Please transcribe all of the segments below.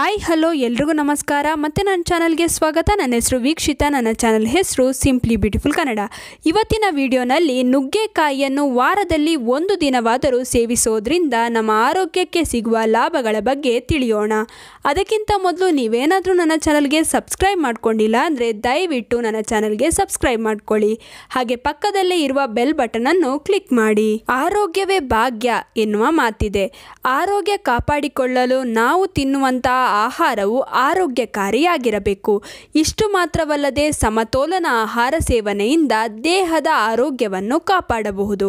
hi hello ಎಲ್ರಿಗೂ ನಮಸ್ಕಾರ ಮತ್ತು ನನ್ನ ಚಾನಲ್ಗೆ ಸ್ವಾಗತ ನನ್ನ ಹೆಸರು ವೀಕ್ಷಿತ ನನ್ನ ಚಾನಲ್ ಹೆಸರು ಸಿಂಪ್ಲಿ ಬ್ಯೂಟಿಫುಲ್ ಕನ್ನಡ ಇವತ್ತಿನ ವಿಡಿಯೋನಲ್ಲಿ ನುಗ್ಗೆಕಾಯಿಯನ್ನು ವಾರದಲ್ಲಿ ಒಂದು ದಿನವಾದರೂ ಸೇವಿಸೋದ್ರಿಂದ ನಮ್ಮ ಆರೋಗ್ಯಕ್ಕೆ ಸಿಗುವ ಲಾಭಗಳ ಬಗ್ಗೆ ತಿಳಿಯೋಣ ಅದಕ್ಕಿಂತ ಮೊದಲು ನೀವೇನಾದರೂ ನನ್ನ ಚಾನಲ್ಗೆ ಸಬ್ಸ್ಕ್ರೈಬ್ ಮಾಡ್ಕೊಂಡಿಲ್ಲ ಅಂದರೆ ದಯವಿಟ್ಟು ನನ್ನ ಚಾನಲ್ಗೆ ಸಬ್ಸ್ಕ್ರೈಬ್ ಮಾಡ್ಕೊಳ್ಳಿ ಹಾಗೆ ಪಕ್ಕದಲ್ಲೇ ಇರುವ ಬೆಲ್ ಬಟನನ್ನು ಕ್ಲಿಕ್ ಮಾಡಿ ಆರೋಗ್ಯವೇ ಭಾಗ್ಯ ಎನ್ನುವ ಮಾತಿದೆ ಆರೋಗ್ಯ ಕಾಪಾಡಿಕೊಳ್ಳಲು ನಾವು ತಿನ್ನುವಂತಹ ಆಹಾರವು ಆರೋಗ್ಯಕಾರಿಯಾಗಿರಬೇಕು ಇಷ್ಟು ಮಾತ್ರವಲ್ಲದೆ ಸಮತೋಲನ ಆಹಾರ ಸೇವನೆಯಿಂದ ದೇಹದ ಆರೋಗ್ಯವನ್ನು ಕಾಪಾಡಬಹುದು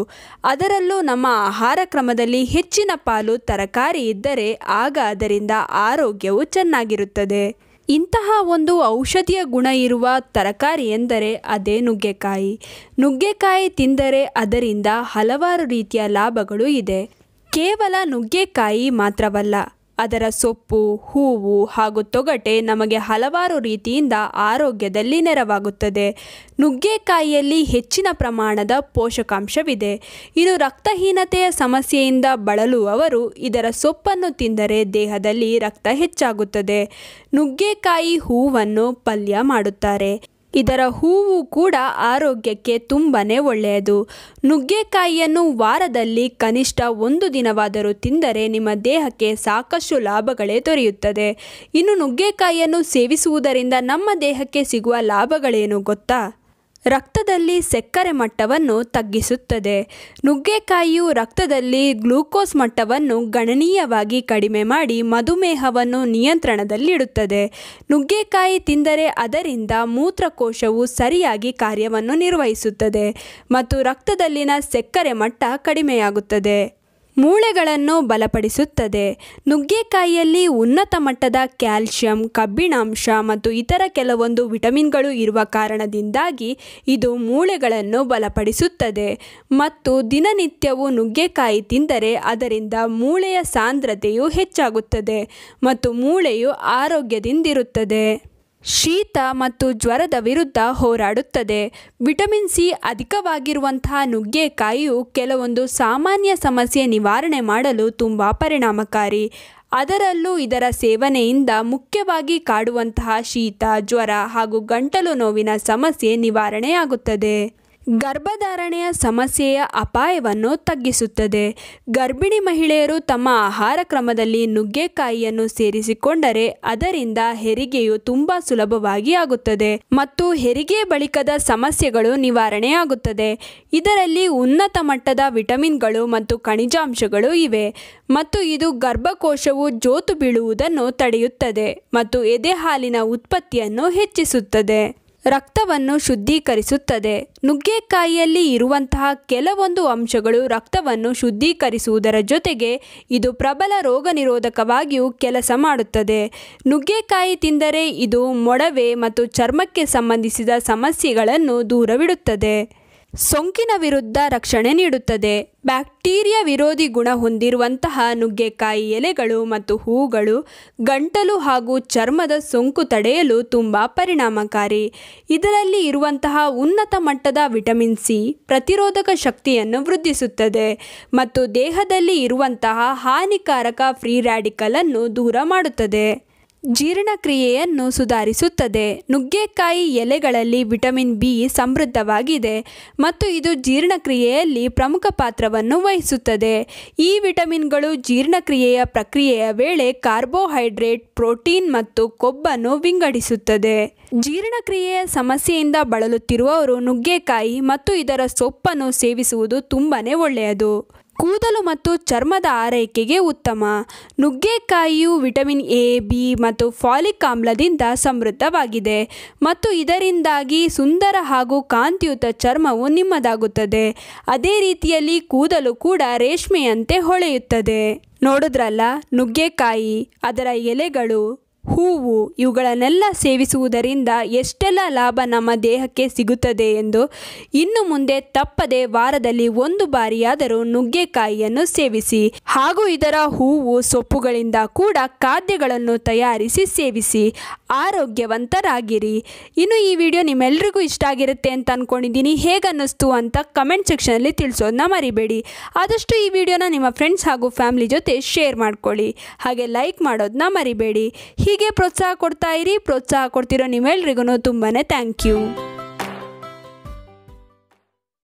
ಅದರಲ್ಲೂ ನಮ್ಮ ಆಹಾರ ಕ್ರಮದಲ್ಲಿ ಹೆಚ್ಚಿನ ಪಾಲು ತರಕಾರಿ ಇದ್ದರೆ ಆಗ ಅದರಿಂದ ಆರೋಗ್ಯವು ಚೆನ್ನಾಗಿರುತ್ತದೆ ಇಂತಹ ಒಂದು ಔಷಧಿಯ ಗುಣ ಇರುವ ತರಕಾರಿ ಎಂದರೆ ಅದೇ ನುಗ್ಗೆಕಾಯಿ ನುಗ್ಗೆಕಾಯಿ ತಿಂದರೆ ಅದರಿಂದ ಹಲವಾರು ರೀತಿಯ ಲಾಭಗಳು ಇದೆ ಕೇವಲ ನುಗ್ಗೆಕಾಯಿ ಮಾತ್ರವಲ್ಲ ಅದರ ಸೊಪ್ಪು ಹೂವು ಹಾಗೂ ತೊಗಟೆ ನಮಗೆ ಹಲವಾರು ರೀತಿಯಿಂದ ಆರೋಗ್ಯದಲ್ಲಿ ನೆರವಾಗುತ್ತದೆ ನುಗ್ಗೆಕಾಯಿಯಲ್ಲಿ ಹೆಚ್ಚಿನ ಪ್ರಮಾಣದ ಪೋಷಕಾಂಶವಿದೆ ಇನ್ನು ರಕ್ತಹೀನತೆಯ ಸಮಸ್ಯೆಯಿಂದ ಬಳಲುವವರು ಇದರ ಸೊಪ್ಪನ್ನು ತಿಂದರೆ ದೇಹದಲ್ಲಿ ರಕ್ತ ಹೆಚ್ಚಾಗುತ್ತದೆ ನುಗ್ಗೆಕಾಯಿ ಹೂವನ್ನು ಪಲ್ಯ ಮಾಡುತ್ತಾರೆ ಇದರ ಹೂವು ಕೂಡ ಆರೋಗ್ಯಕ್ಕೆ ತುಂಬಾ ಒಳ್ಳೆಯದು ನುಗ್ಗೆಕಾಯಿಯನ್ನು ವಾರದಲ್ಲಿ ಕನಿಷ್ಠ ಒಂದು ದಿನವಾದರೂ ತಿಂದರೆ ನಿಮ್ಮ ದೇಹಕ್ಕೆ ಸಾಕಷ್ಟು ಲಾಭಗಳೇ ದೊರೆಯುತ್ತದೆ ಇನ್ನು ನುಗ್ಗೆಕಾಯಿಯನ್ನು ಸೇವಿಸುವುದರಿಂದ ನಮ್ಮ ದೇಹಕ್ಕೆ ಸಿಗುವ ಲಾಭಗಳೇನು ಗೊತ್ತಾ ರಕ್ತದಲ್ಲಿ ಸಕ್ಕರೆ ಮಟ್ಟವನ್ನು ತಗ್ಗಿಸುತ್ತದೆ ನುಗ್ಗೆಕಾಯಿಯು ರಕ್ತದಲ್ಲಿ ಗ್ಲೂಕೋಸ್ ಮಟ್ಟವನ್ನು ಗಣನೀಯವಾಗಿ ಕಡಿಮೆ ಮಾಡಿ ಮಧುಮೇಹವನ್ನು ನಿಯಂತ್ರಣದಲ್ಲಿಡುತ್ತದೆ ನುಗ್ಗೆಕಾಯಿ ತಿಂದರೆ ಅದರಿಂದ ಮೂತ್ರಕೋಶವು ಸರಿಯಾಗಿ ಕಾರ್ಯವನ್ನು ನಿರ್ವಹಿಸುತ್ತದೆ ಮತ್ತು ರಕ್ತದಲ್ಲಿನ ಸಕ್ಕರೆ ಮಟ್ಟ ಕಡಿಮೆಯಾಗುತ್ತದೆ ಮೂಳೆಗಳನ್ನು ಬಲಪಡಿಸುತ್ತದೆ ನುಗ್ಗೆಕಾಯಿಯಲ್ಲಿ ಉನ್ನತ ಮಟ್ಟದ ಕ್ಯಾಲ್ಶಿಯಂ ಕಬ್ಬಿಣಾಂಶ ಮತ್ತು ಇತರ ಕೆಲವೊಂದು ವಿಟಮಿನ್ಗಳು ಇರುವ ಕಾರಣದಿಂದಾಗಿ ಇದು ಮೂಳೆಗಳನ್ನು ಬಲಪಡಿಸುತ್ತದೆ ಮತ್ತು ದಿನನಿತ್ಯವು ನುಗ್ಗೆಕಾಯಿ ತಿಂದರೆ ಅದರಿಂದ ಮೂಳೆಯ ಸಾಂದ್ರತೆಯು ಹೆಚ್ಚಾಗುತ್ತದೆ ಮತ್ತು ಮೂಳೆಯು ಆರೋಗ್ಯದಿಂದಿರುತ್ತದೆ ಶೀತ ಮತ್ತು ಜ್ವರದ ವಿರುದ್ಧ ಹೋರಾಡುತ್ತದೆ ವಿಟಮಿನ್ ಸಿ ಅಧಿಕವಾಗಿರುವಂತಹ ನುಗ್ಗೆಕಾಯಿಯು ಕೆಲವೊಂದು ಸಾಮಾನ್ಯ ಸಮಸ್ಯೆ ನಿವಾರಣೆ ಮಾಡಲು ತುಂಬ ಪರಿಣಾಮಕಾರಿ ಅದರಲ್ಲೂ ಇದರ ಸೇವನೆಯಿಂದ ಮುಖ್ಯವಾಗಿ ಕಾಡುವಂತಹ ಶೀತ ಜ್ವರ ಹಾಗೂ ಗಂಟಲು ನೋವಿನ ಸಮಸ್ಯೆ ನಿವಾರಣೆಯಾಗುತ್ತದೆ ಗರ್ಭಧಾರಣೆಯ ಸಮಸ್ಯೆಯ ಅಪಾಯವನ್ನು ತಗ್ಗಿಸುತ್ತದೆ ಗರ್ಭಿಣಿ ಮಹಿಳೆಯರು ತಮ್ಮ ಆಹಾರ ಕ್ರಮದಲ್ಲಿ ನುಗ್ಗೆಕಾಯಿಯನ್ನು ಸೇರಿಸಿಕೊಂಡರೆ ಅದರಿಂದ ಹೆರಿಗೆಯು ತುಂಬ ಸುಲಭವಾಗಿ ಆಗುತ್ತದೆ ಮತ್ತು ಹೆರಿಗೆ ಬಳಿಕದ ಸಮಸ್ಯೆಗಳು ನಿವಾರಣೆಯಾಗುತ್ತದೆ ಇದರಲ್ಲಿ ಉನ್ನತ ಮಟ್ಟದ ವಿಟಮಿನ್ಗಳು ಮತ್ತು ಖನಿಜಾಂಶಗಳು ಇವೆ ಮತ್ತು ಇದು ಗರ್ಭಕೋಶವು ಜೋತು ಬೀಳುವುದನ್ನು ತಡೆಯುತ್ತದೆ ಮತ್ತು ಎದೆ ಹಾಲಿನ ಉತ್ಪತ್ತಿಯನ್ನು ಹೆಚ್ಚಿಸುತ್ತದೆ ರಕ್ತವನ್ನು ಶುದ್ಧೀಕರಿಸುತ್ತದೆ ನುಗ್ಗೆಕಾಯಿಯಲ್ಲಿ ಇರುವಂತಹ ಕೆಲವೊಂದು ಅಂಶಗಳು ರಕ್ತವನ್ನು ಶುದ್ಧೀಕರಿಸುವುದರ ಜೊತೆಗೆ ಇದು ಪ್ರಬಲ ರೋಗನಿರೋಧಕವಾಗಿಯೂ ಕೆಲಸ ಮಾಡುತ್ತದೆ ನುಗ್ಗೆಕಾಯಿ ತಿಂದರೆ ಇದು ಮೊಡವೆ ಮತ್ತು ಚರ್ಮಕ್ಕೆ ಸಂಬಂಧಿಸಿದ ಸಮಸ್ಯೆಗಳನ್ನು ದೂರವಿಡುತ್ತದೆ ಸೋಂಕಿನ ವಿರುದ್ಧ ರಕ್ಷಣೆ ನೀಡುತ್ತದೆ ಬ್ಯಾಕ್ಟೀರಿಯಾ ವಿರೋಧಿ ಗುಣ ಹೊಂದಿರುವಂತಹ ನುಗ್ಗೆಕಾಯಿ ಎಲೆಗಳು ಮತ್ತು ಹೂಗಳು ಗಂಟಲು ಹಾಗೂ ಚರ್ಮದ ಸೋಂಕು ತಡೆಯಲು ತುಂಬ ಪರಿಣಾಮಕಾರಿ ಇದರಲ್ಲಿ ಇರುವಂತಹ ಉನ್ನತ ಮಟ್ಟದ ವಿಟಮಿನ್ ಸಿ ಪ್ರತಿರೋಧಕ ಶಕ್ತಿಯನ್ನು ವೃದ್ಧಿಸುತ್ತದೆ ಮತ್ತು ದೇಹದಲ್ಲಿ ಇರುವಂತಹ ಹಾನಿಕಾರಕ ಫ್ರೀ ರ್ಯಾಡಿಕಲನ್ನು ದೂರ ಮಾಡುತ್ತದೆ ಜೀರ್ಣಕ್ರಿಯೆಯನ್ನು ಸುಧಾರಿಸುತ್ತದೆ ನುಗ್ಗೆಕಾಯಿ ಎಲೆಗಳಲ್ಲಿ ವಿಟಮಿನ್ ಬಿ ಸಮೃದ್ಧವಾಗಿದೆ ಮತ್ತು ಇದು ಜೀರ್ಣಕ್ರಿಯೆಯಲ್ಲಿ ಪ್ರಮುಖ ಪಾತ್ರವನ್ನು ವಹಿಸುತ್ತದೆ ಈ ವಿಟಮಿನ್ಗಳು ಜೀರ್ಣಕ್ರಿಯೆಯ ಪ್ರಕ್ರಿಯೆಯ ವೇಳೆ ಕಾರ್ಬೋಹೈಡ್ರೇಟ್ ಪ್ರೋಟೀನ್ ಮತ್ತು ಕೊಬ್ಬನ್ನು ವಿಂಗಡಿಸುತ್ತದೆ ಜೀರ್ಣಕ್ರಿಯೆಯ ಸಮಸ್ಯೆಯಿಂದ ಬಳಲುತ್ತಿರುವವರು ನುಗ್ಗೆಕಾಯಿ ಮತ್ತು ಇದರ ಸೊಪ್ಪನ್ನು ಸೇವಿಸುವುದು ತುಂಬಾ ಒಳ್ಳೆಯದು ಕೂದಲು ಮತ್ತು ಚರ್ಮದ ಆರೈಕೆಗೆ ಉತ್ತಮ ನುಗ್ಗೆಕಾಯಿಯು ವಿಟಮಿನ್ ಎ ಬಿ ಮತ್ತು ಫಾಲಿಕ್ ಆಮ್ಲದಿಂದ ಸಮೃದ್ಧವಾಗಿದೆ ಮತ್ತು ಇದರಿಂದಾಗಿ ಸುಂದರ ಹಾಗೂ ಕಾಂತಿಯುತ ಚರ್ಮವು ನಿಮ್ಮದಾಗುತ್ತದೆ ಅದೇ ರೀತಿಯಲ್ಲಿ ಕೂದಲು ಕೂಡ ರೇಷ್ಮೆಯಂತೆ ಹೊಳೆಯುತ್ತದೆ ನೋಡಿದ್ರಲ್ಲ ನುಗ್ಗೆಕಾಯಿ ಅದರ ಎಲೆಗಳು ಹೂವು ಇವುಗಳನ್ನೆಲ್ಲ ಸೇವಿಸುವುದರಿಂದ ಎಷ್ಟೆಲ್ಲ ಲಾಭ ನಮ್ಮ ದೇಹಕ್ಕೆ ಸಿಗುತ್ತದೆ ಎಂದು ಇನ್ನು ಮುಂದೆ ತಪ್ಪದೆ ವಾರದಲ್ಲಿ ಒಂದು ಬಾರಿಯಾದರೂ ನುಗ್ಗೆಕಾಯಿಯನ್ನು ಸೇವಿಸಿ ಹಾಗೂ ಇದರ ಹೂವು ಸೊಪ್ಪುಗಳಿಂದ ಕೂಡ ಖಾದ್ಯಗಳನ್ನು ತಯಾರಿಸಿ ಸೇವಿಸಿ ಆರೋಗ್ಯವಂತರಾಗಿರಿ ಇನ್ನು ಈ ವಿಡಿಯೋ ನಿಮ್ಮೆಲ್ಲರಿಗೂ ಇಷ್ಟ ಆಗಿರುತ್ತೆ ಅಂತ ಅಂದ್ಕೊಂಡಿದ್ದೀನಿ ಹೇಗನ್ನಿಸ್ತು ಅಂತ ಕಮೆಂಟ್ ಸೆಕ್ಷನಲ್ಲಿ ತಿಳಿಸೋದನ್ನ ಮರಿಬೇಡಿ ಆದಷ್ಟು ಈ ವಿಡಿಯೋನ ನಿಮ್ಮ ಫ್ರೆಂಡ್ಸ್ ಹಾಗೂ ಫ್ಯಾಮಿಲಿ ಜೊತೆ ಶೇರ್ ಮಾಡ್ಕೊಳ್ಳಿ ಹಾಗೆ ಲೈಕ್ ಮಾಡೋದನ್ನ ಮರಿಬೇಡಿ ಹೀಗೆ ಪ್ರೋತ್ಸಾಹ ಕೊಡ್ತಾ ಇರಿ ಪ್ರೋತ್ಸಾಹ ಕೊಡ್ತಿರೋ ನಿಮ್ಮೆಲ್ರಿಗೂ ತುಂಬಾ ಥ್ಯಾಂಕ್ ಯು